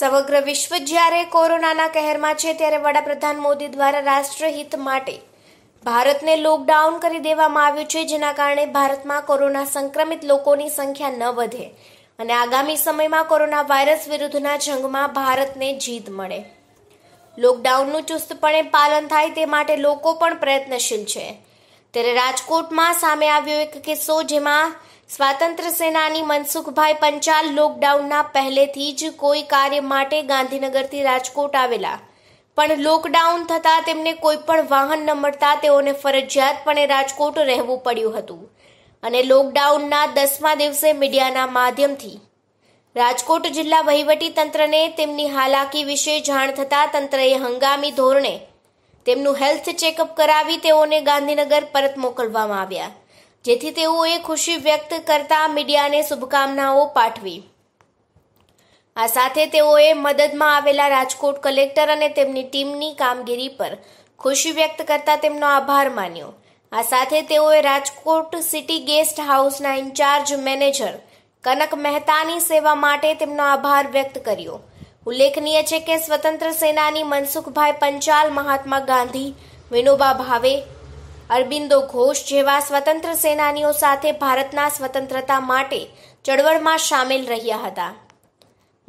સમગ્ર વિશ્વ જ્યારે કોરોનાના કહેરમાં છે ત્યારે વડાપ્રધાન મોદી દ્વારા રાષ્ટ્રહિત માટે ભારતને લોકડાઉન કરી દેવામાં આવ્યું છે જેના કારણે ભારતમાં કોરોના સંક્રમિત લોકોની સંખ્યા ન વધે અને આગામી સમયમાં કોરોના વાયરસ વિરુદ્ધના જંગમાં ભારતને જીત મળે લોકડાઉનનું ચુસ્તપણે પાલન થાય તે માટે લોકો પણ પ્રયત્નશીલ છે ત્યારે રાજકોટમાં સામે આવ્યો એક કિસ્સો જેમાં સ્વાતંત્ર સેનાની મનસુખભાઈ પંચાલ લોકડાઉનના પહેલેથી જ કોઈ કાર્ય માટે ગાંધીનગરથી રાજકોટ આવેલા પણ લોકડાઉન થતાં તેમને કોઈ પણ વાહન ન મળતા તેઓને ફરજિયાતપણે રાજકોટ રહેવું પડ્યું હતું અને લોકડાઉનના દસમા દિવસે મીડિયાના માધ્યમથી રાજકોટ જિલ્લા વહીવટી તંત્રને તેમની હાલાકી વિશે જાણ થતા તંત્રએ હંગામી ધોરણે તેમનું હેલ્થ ચેકઅપ કરાવી તેઓને ગાંધીનગર પરત મોકલવામાં આવ્યા જેથી તેઓએ ખુશી વ્યક્ત કરતા મીડિયાને શુભકામનાઓ પાઠવી આ સાથે તેઓએ મદદમાં આવેલા રાજકોટ કલેક્ટર અને તેમની ટીમની કામગીરી પર ખુશી વ્યક્ત કરતા તેમનો આભાર માન્યો આ સાથે તેઓએ રાજકોટ સિટી ગેસ્ટ હાઉસના ઇન્ચાર્જ મેનેજર કનક મહેતાની સેવા માટે તેમનો આભાર વ્યક્ત કર્યો ઉલ્લેખનીય છે કે સ્વતંત્ર સેનાની મનસુખભાઈ પંચાલ મહાત્મા ગાંધી વિનોબા ભાવે અરબિંદો ઘોષ જેવા સ્વતંત્ર સેનાનીઓ સાથે ભારતના સ્વતંત્રતા માટે ચળવળમાં સામેલ રહ્યા હતા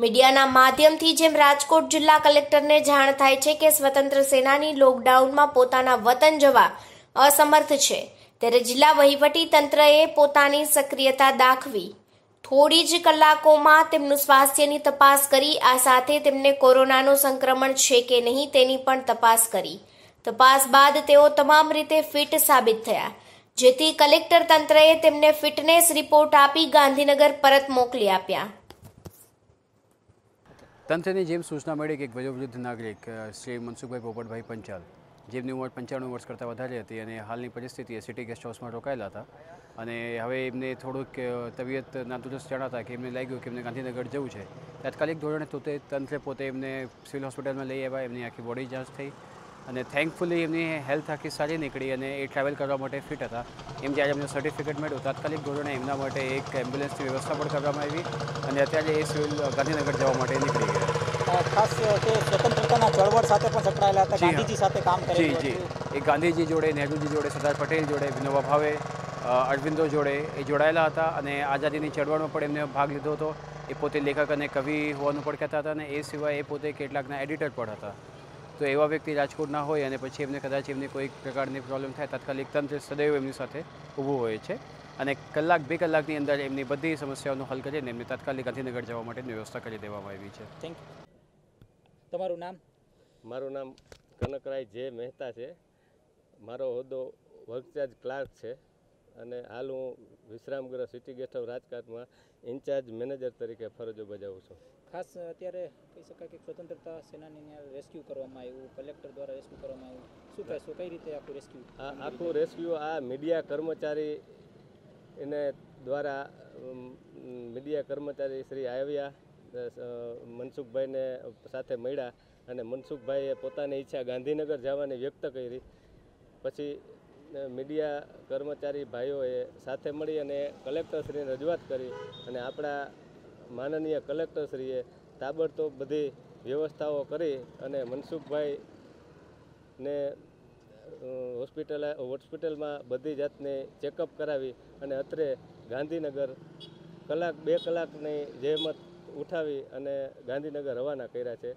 મીડિયાના માધ્યમથી જેમ રાજકોટ જિલ્લા કલેક્ટરને જાણ થાય છે કે સ્વતંત્ર સેનાની લોકડાઉનમાં પોતાના વતન જવા અસમર્થ છે ત્યારે જિલ્લા વહીવટી તંત્રએ પોતાની સક્રિયતા દાખવી થોડી જ કલાકોમાં તેમનું સ્વાસ્થ્યની તપાસ કરી આ સાથે તેમને કોરોનાનું સંક્રમણ છે કે નહીં તેની પણ તપાસ કરી તપાસ બાદ તેઓ તમામ રીતે ફિટ સાબિત થયા જેથી કલેક્ટર તંત્રએ તેમને ફિટનેસ રિપોર્ટ આપી ગાંધીનગર પરત મોકલી આપ્યા તંત્રની જેમ સૂચના મળી કે એક વયોવૃદ્ધ નાગરિક શ્રી મનસુખભાઈ પોપટભાઈ પંચાલ જેમની ઉંમર પંચાણું વર્ષ કરતાં વધારે હતી અને હાલની પરિસ્થિતિએ સિટી ગેસ્ટ હાઉસમાં રોકાયેલા હતા અને હવે એમને થોડુંક તબિયત નાદુરસ્ત જણાતા કે એમને લાગ્યું કે એમને ગાંધીનગર જવું છે તાત્કાલિક ધોરણે તો તે તંત્રે પોતે એમને સિવિલ હોસ્પિટલમાં લઈ આવ્યા એમની આખી બોડી જાંચ થઈ અને થેન્કફુલી એમની હેલ્થ આખી સારી નીકળી અને એ ટ્રાવેલ કરવા માટે ફિટ હતા એમ જ્યારે એમને સર્ટિફિકેટ મળ્યું તાત્કાલિક ધોરણે એમના માટે એક એમ્બ્યુલન્સની વ્યવસ્થા પણ કરવામાં આવી અને અત્યારે એ સિવિલ ગાંધીનગર જવા માટે નીકળી ગયા ખાસ તે સ્વતંત્રતાના ચળવળ સાથે પણ સંકળાયેલા હતા ગાંધીજી સાથે કામ કરી જી જી એ ગાંધીજી જોડે નહેરુજી જોડે સરદાર પટેલ જોડે વિનોબા ભાવે અરવિંદો જોડે એ જોડાયેલા હતા અને આઝાદીની ચળવળમાં પણ એમને ભાગ લીધો હતો એ પોતે લેખક અને કવિ હોવાનું પણ કહેતા હતા અને એ સિવાય એ પોતે કેટલાકના એડિટર પણ હતા તો એવા વ્યક્તિ રાજકોટના હોય અને પછી એમને કદાચ એમને કોઈ પ્રકારની પ્રોબ્લેમ થાય તાત્કાલિક તંત્ર સદૈવ એમની સાથે ઊભું હોય છે અને કલાક બે કલાકની અંદર એમની બધી સમસ્યાઓનો હલ કરીને એમને તાત્કાલિક ગાંધીનગર જવા માટેની વ્યવસ્થા કરી દેવામાં આવી છે થેન્ક યુ તમારું નામ મારું નામ કનકરાય જે મહેતા છે મારો હોદ્દો વર્કચાર્જ ક્લાર્ક છે અને હાલ હું વિશ્રામગૃહ સિટી ગેસ્ટ હાઉસ રાજકોટમાં ઇન્ચાર્જ મેનેજર તરીકે ફરજો બજાવું છું ખાસ અત્યારે કહી શકાય કે સ્વતંત્રતા સેનાની રેસ્ક્યુ કરવામાં આવ્યું કલેક્ટર દ્વારા રેસ્ક્યુ કરવામાં આવ્યું શું થાય શું કઈ રીતે આખું રેસ્ક્યુ આખું રેસ્ક્યુ આ મીડિયા કર્મચારી એને દ્વારા મીડિયા કર્મચારી શ્રી આવ્યા મનસુખભાઈને સાથે મળ્યા અને મનસુખભાઈએ પોતાની ઈચ્છા ગાંધીનગર જવાની વ્યક્ત કરી પછી મીડિયા કર્મચારી ભાઈઓએ સાથે મળી અને કલેક્ટરશ્રીને રજૂઆત કરી અને આપણા માનનીય કલેક્ટરશ્રીએ તાબડતોબ બધી વ્યવસ્થાઓ કરી અને મનસુખભાઈને હોસ્પિટલ હોસ્પિટલમાં બધી જાતની ચેકઅપ કરાવી અને અત્રે ગાંધીનગર કલાક બે કલાકની જેમત ઉઠાવી અને ગાંધીનગર રવાના કર્યા છે